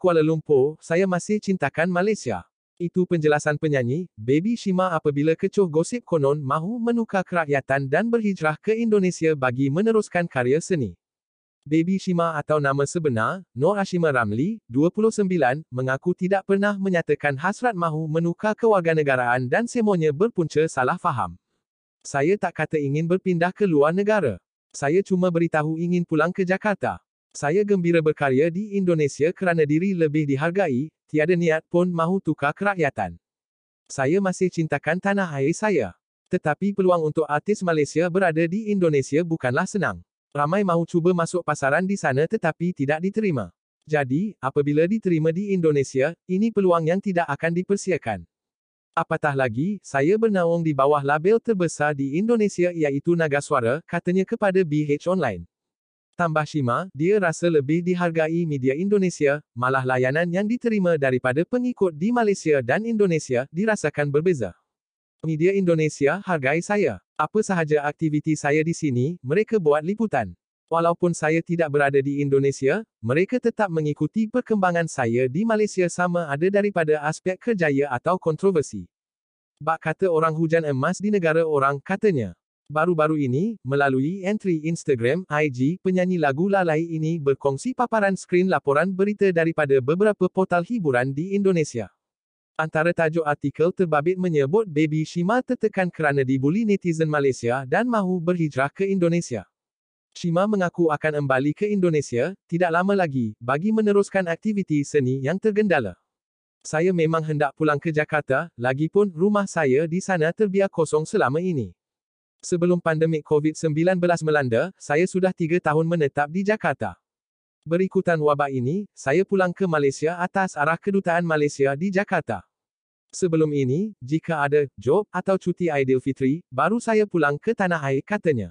Kuala Lumpur, saya masih cintakan Malaysia. Itu penjelasan penyanyi, Baby Shima apabila kecoh gosip konon mahu menukar kerakyatan dan berhijrah ke Indonesia bagi meneruskan karya seni. Baby Shima atau nama sebenar, Nur Ashima Ramli, 29, mengaku tidak pernah menyatakan hasrat mahu menukar kewarganegaraan dan semuanya berpunca salah faham. Saya tak kata ingin berpindah ke luar negara. Saya cuma beritahu ingin pulang ke Jakarta. Saya gembira berkarya di Indonesia kerana diri lebih dihargai, tiada niat pun mahu tukar kerakyatan. Saya masih cintakan tanah air saya. Tetapi peluang untuk artis Malaysia berada di Indonesia bukanlah senang. Ramai mahu cuba masuk pasaran di sana tetapi tidak diterima. Jadi, apabila diterima di Indonesia, ini peluang yang tidak akan dipersiakan. Apatah lagi, saya bernaung di bawah label terbesar di Indonesia iaitu Nagaswara, katanya kepada BH Online. Tambah Shima, dia rasa lebih dihargai media Indonesia, malah layanan yang diterima daripada pengikut di Malaysia dan Indonesia dirasakan berbeza. Media Indonesia hargai saya. Apa sahaja aktiviti saya di sini, mereka buat liputan. Walaupun saya tidak berada di Indonesia, mereka tetap mengikuti perkembangan saya di Malaysia sama ada daripada aspek kerjaya atau kontroversi. Bak kata orang hujan emas di negara orang katanya. Baru-baru ini, melalui entry Instagram IG, penyanyi lagu lalai ini berkongsi paparan skrin laporan berita daripada beberapa portal hiburan di Indonesia. Antara tajuk artikel terbabit menyebut Baby Shima tertekan kerana dibuli netizen Malaysia dan mahu berhijrah ke Indonesia. Shima mengaku akan kembali ke Indonesia, tidak lama lagi, bagi meneruskan aktiviti seni yang tergendala. Saya memang hendak pulang ke Jakarta, lagipun rumah saya di sana terbiar kosong selama ini. Sebelum pandemik COVID-19 melanda, saya sudah tiga tahun menetap di Jakarta. Berikutan wabak ini, saya pulang ke Malaysia atas arah kedutaan Malaysia di Jakarta. Sebelum ini, jika ada job atau cuti Aidilfitri, baru saya pulang ke tanah air katanya.